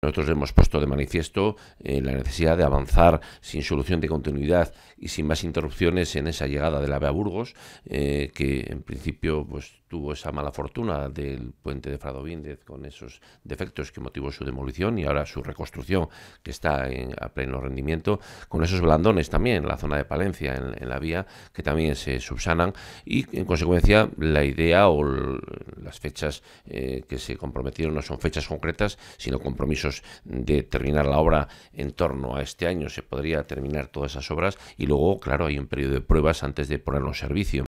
Nosotros hemos puesto de manifiesto eh, la necesidad de avanzar sin solución de continuidad y sin más interrupciones en esa llegada del AVE a Burgos, eh, que en principio pues, tuvo esa mala fortuna del puente de Frado con esos defectos que motivó su demolición y ahora su reconstrucción, que está en, a pleno rendimiento, con esos blandones también en la zona de Palencia, en, la vía, que también se subsanan y en consecuencia la idea o las fechas eh, que se comprometieron no son fechas concretas, sino compromisos de terminar la obra en torno a este año. Se podría terminar todas esas obras y luego, claro, hay un periodo de pruebas antes de ponerlo en servicio.